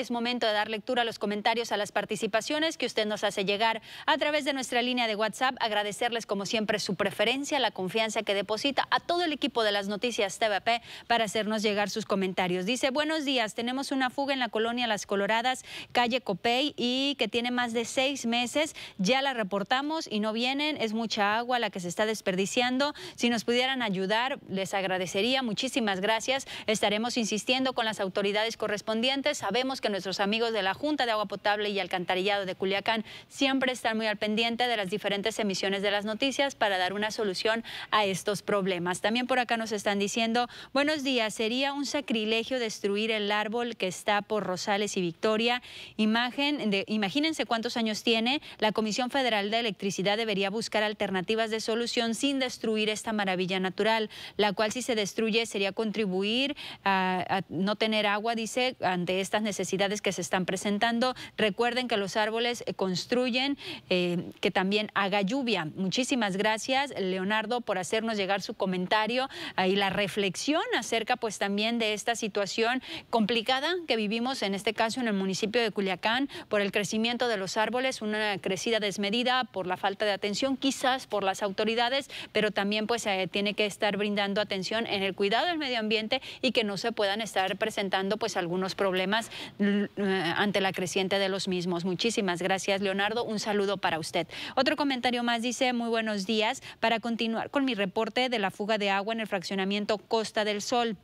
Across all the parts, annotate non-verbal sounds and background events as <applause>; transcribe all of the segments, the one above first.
es momento de dar lectura a los comentarios, a las participaciones que usted nos hace llegar a través de nuestra línea de WhatsApp. Agradecerles como siempre su preferencia, la confianza que deposita a todo el equipo de las noticias TVP para hacernos llegar sus comentarios. Dice, buenos días, tenemos una fuga en la colonia Las Coloradas, calle Copey, y que tiene más de seis meses. Ya la reportamos y no vienen, es mucha agua la que se está desperdiciando. Si nos pudieran ayudar, les agradecería. Muchísimas gracias. Estaremos insistiendo con las autoridades correspondientes. Sabemos que nuestros amigos de la Junta de Agua Potable y Alcantarillado de Culiacán siempre están muy al pendiente de las diferentes emisiones de las noticias para dar una solución a estos problemas. También por acá nos están diciendo, buenos días, sería un sacrilegio destruir el árbol que está por Rosales y Victoria. Imagen imagínense cuántos años tiene. La Comisión Federal de Electricidad debería buscar alternativas de solución sin destruir esta maravilla natural, la cual si se destruye sería contribuir a no tener agua, dice, ante estas necesidades que se están presentando. Recuerden que los árboles eh, construyen, eh, que también haga lluvia. Muchísimas gracias, Leonardo, por hacernos llegar su comentario y la reflexión acerca pues también de esta situación complicada que vivimos en este caso en el municipio de Culiacán por el crecimiento de los árboles, una crecida desmedida por la falta de atención quizás por las autoridades, pero también pues eh, tiene que estar brindando atención en el cuidado del medio ambiente y que no se puedan estar presentando pues algunos problemas eh, ante la creciente de los mismos. Muchísimas gracias, Leonardo. Un saludo para usted. Otro comentario más dice, muy buenos días. Para continuar con mi reporte de la fuga de agua en el fraccionamiento Costa del Sol,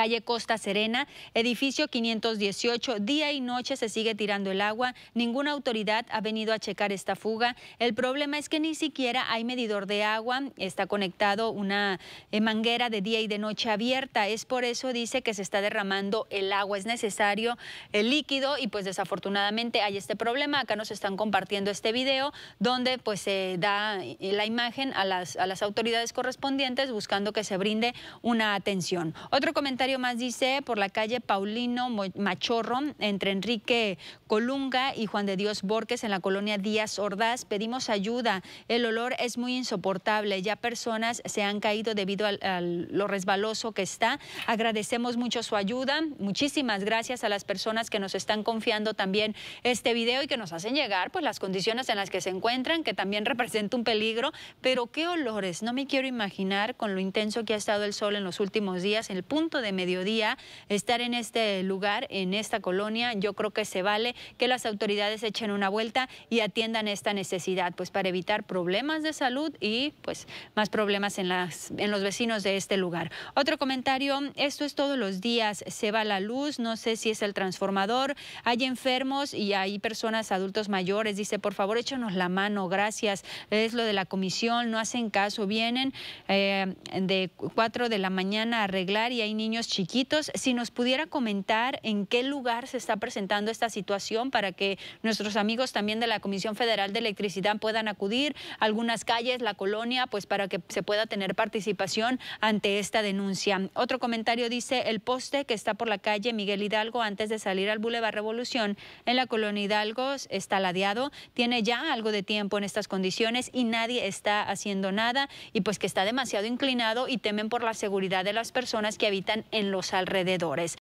calle Costa Serena, edificio 518. Día y noche se sigue tirando el agua. Ninguna autoridad ha venido a checar esta fuga. El problema es que ni siquiera hay medidor de agua. Está conectado una eh, manguera de día y de noche abierta. Es por eso, dice, que se está derramando el agua. Es necesario el líquido y pues desafortunadamente hay este problema. Acá nos están compartiendo este video donde pues se da eh, la imagen a las autoridades correspondientes buscando que se brinde una atención. Otro comentario más dice, por la calle Paulino Machorro, entre Enrique Colunga y Juan de Dios Borges, en la colonia Díaz Ordaz, pedimos ayuda. El olor es muy insoportable. Ya personas se han caído debido a lo resbaloso que está. Agradecemos mucho su ayuda. Muchísimas gracias a las personas que nos están confiando también este video y que nos hacen llegar pues, las condiciones en las que se encuentran, que también <laughs> representa un peligro. Pero qué olores, no me quiero imaginar con lo intenso que ha estado el sol en los últimos días, en el punto de mediodía, estar en este lugar, en esta colonia, yo creo que se vale que las autoridades echen una vuelta y atiendan esta necesidad, pues para evitar problemas de salud y pues más problemas en, las, en los vecinos de este lugar. Otro comentario, esto es todos los días, se va la luz, no sé si es el transformador, hay enfermos y hay personas, adultos mayores, dice, por favor, échanos la mano, gracias, es lo de la comisión, no hacen caso, vienen eh, de 4 de la mañana a arreglar y hay niños chiquitos. Si nos pudiera comentar en qué lugar se está presentando esta situación para que nuestros amigos también de la Comisión Federal de Electricidad puedan acudir, a algunas calles, la colonia, pues para que se pueda tener participación ante esta denuncia. Otro comentario dice, el poste que está por la calle Miguel Hidalgo antes de salir al Boulevard Revolución en la colonia Hidalgo está ladeado, tiene ya algo de tiempo en estas condiciones y nadie está haciendo nada y pues que está demasiado inclinado y temen por la seguridad de las personas que habitan en los alrededores.